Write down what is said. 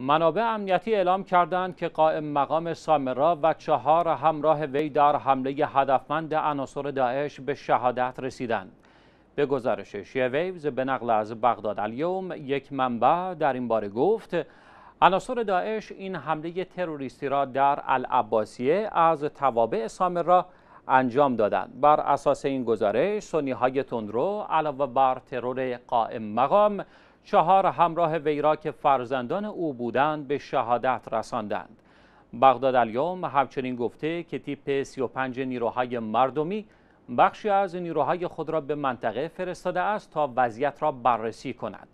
منابع امنیتی اعلام کردند که قائم مقام سامرا و چهار همراه وی در حمله هدفمند عناصر داعش به شهادت رسیدند. به گزارش ویوز به نقل از بغداد الیوم یک منبع در این باره گفت عناصر داعش این حمله تروریستی را در العباسیه از توابع سامرا انجام دادند. بر اساس این گزارش سنی های تندرو علاوه بر ترور قائم مقام چهار همراه ویرا که فرزندان او بودند به شهادت رساندند بغداد الیوم همچنین گفته که تیپ 35 نیروهای مردمی بخشی از نیروهای خود را به منطقه فرستاده است تا وضعیت را بررسی کند